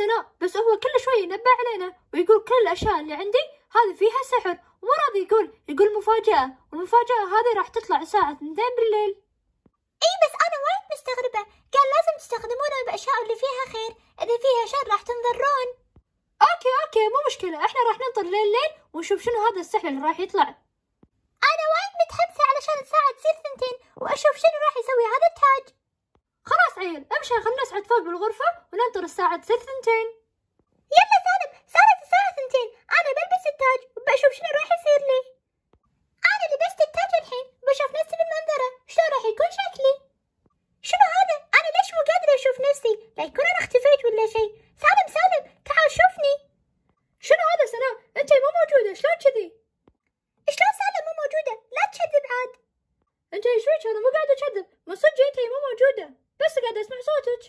سنة بس هو كل شوي ينبه علينا ويقول كل الأشياء اللي عندي هذه فيها سحر ومو راضي يقول يقول مفاجأة والمفاجأة هذه راح تطلع الساعة 2 بالليل اي بس انا وايد مستغربة قال لازم تستخدمونه باشياء اللي فيها خير اذا فيها شر راح تنضرون اوكي اوكي مو مشكلة احنا راح ننطر ليل ليل ونشوف شنو هذا السحر اللي راح يطلع انا وايد متحمسة علشان الساعة تصير ثنتين واشوف شنو راح يسوي هذا التاج تسعين امشي خلنا نسعد فوق بالغرفة وننطر الساعة تصير ثنتين يلا سالم صارت الساعة ثنتين أنا بلبس التاج وبشوف شنو راح يصير لي أنا لبست التاج الحين بشوف نفسي بالمنظرة شلون راح يكون شكلي شنو هذا أنا ليش مو قادرة أشوف نفسي لا يكون أنا اختفيت ولا شيء سالم سالم تعال شوفني شنو هذا سناء أنت مو موجودة شلون كذي شلون سالم مو موجودة لا تكذب عاد أنت ايش أنا مو قاعدة أكذب من صدق أنت مو موجودة بس قاعد أسمع صوتك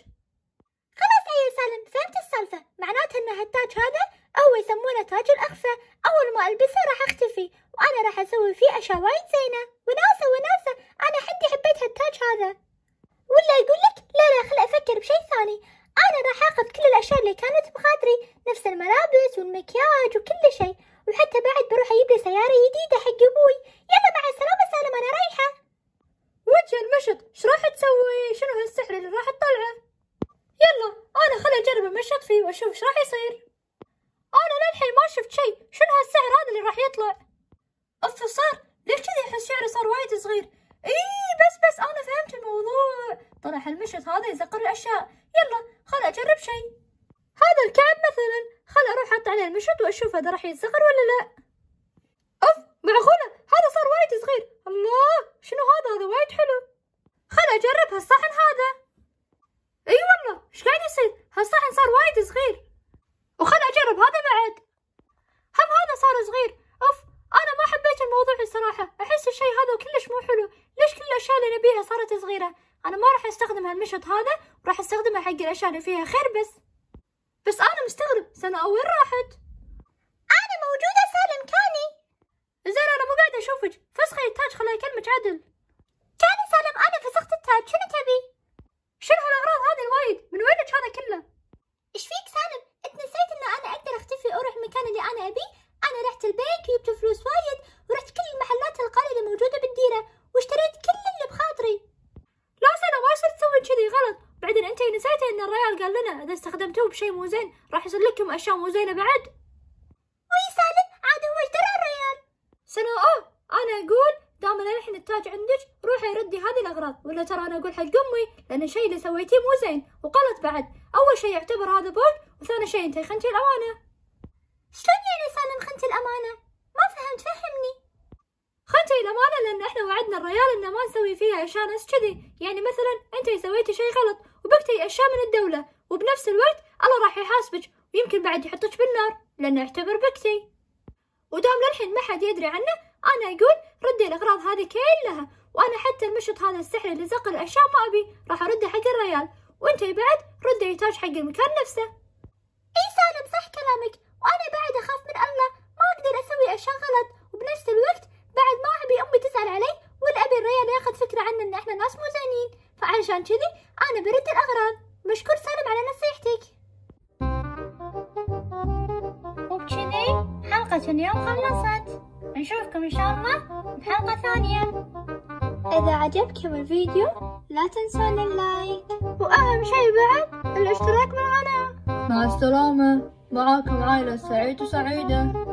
خلاص أي سالم فهمت السالفة معناته أن هالتاج هذا أو يسمونه تاج الاخفه أول ما ألبسه راح أختفي وأنا راح أسوي فيه أشياء وايد زينة وناسة وناسة أنا حدي حبيت هالتاج هذا ولا يقول لك لا لا خل أفكر بشيء ثاني أنا راح آخذ كل الأشياء اللي كانت بخاطري نفس الملابس والمكياج وكل شيء وحتى بعد بروح أجيب لي سيارة جديدة حق أبوي يلا مع السلامة سالم أنا رايحة وجه المشط شو راح تسوي شنو هالسحر اللي راح تطلعه يلا انا خل اجرب المشط فيه واشوف شو راح يصير انا للحين ما شفت شي شنو هالسحر هذا اللي راح يطلع اف صار ليش كذي احس شعري صار وايد صغير اي بس بس انا فهمت الموضوع طلع المشط هذا يزقر الاشياء يلا خل اجرب شي هذا الكعب مثلا خل اروح احط عليه المشط واشوف هذا راح يزقر ولا لا اوف معقوله صار وايد صغير وخل أجرب هذا بعد هم هذا صار صغير أوف أنا ما حبيت الموضوع الصراحة أحس الشيء هذا كلش مو حلو ليش كل الأشياء اللي نبيها صارت صغيرة أنا ما راح أستخدم هالمشط هذا وراح أستخدمه حق الأشياء اللي فيها خير بس بس أنا مستغرب سنة وين راحت أنا موجودة سالم كاني زين أنا مو قاعدة أشوفك فسخي التاج خليني اكلمك عدل كاني سالم انا فسخت التاج شنو تبي؟ شنو هالاغراض هذه الوايد؟ من وينك هذا كله؟ ايش فيك سالم انت نسيت انه انا اقدر اختفي واروح المكان اللي انا ابيه انا رحت البيك وجبت فلوس وايد ورحت كل المحلات القليله اللي موجوده بالديره واشتريت كل اللي بخاطري لا سنه ما صرت تسوي كذي غلط بعدين انت نسيتي ان الريال قال لنا اذا استخدمتوه بشيء مو زين راح يصير لكم اشياء مو زينه بعد وي سالم عاد هو ايش درى الريال سنه اه انا اقول دام الحين التاج عندك روحي ردي هذه الاغراض ولا ترى انا اقول حق امي لان الشيء اللي سويتيه مو زين وقالت بعد اول شيء يعتبر هذا بول وثاني شيء انت خنتي الامانه شلون يعني سالم خنتي الامانه ما فهمت فهمني خنتي الامانه لان احنا وعدنا الريال انه ما نسوي فيها اشياء نفس كذي يعني مثلا انت سويتي شيء غلط وبكتي اشياء من الدوله وبنفس الوقت الله راح يحاسبك ويمكن بعد يحطك بالنار لانه يعتبر بكتي ودام للحين ما حد يدري عنه أنا أقول ردي الأغراض هذه كلها وأنا حتى المشط هذا السحري اللي زق الأشياء ما أبي راح أرده حق الريال وأنت بعد ردي يتاج حق المكان نفسه إي سالم صح كلامك وأنا بعد أخاف من الله ما أقدر أسوي أشياء غلط وبنفس الوقت بعد ما أبي أمي تزعل علي ولا أبي الريال ياخذ فكرة عنا إن إحنا ناس مو زينين فعشان كذي أنا برد الأغراض مشكور سالم على نصيحتك وبكذي حلقة اليوم خلصت نشوفكم إن شاء الله بحلقة ثانية إذا عجبكم الفيديو لا تنسون اللايك وأهم شيء بعد الاشتراك بالقناة مع السلامة معاكم عائلة سعيد وسعيدة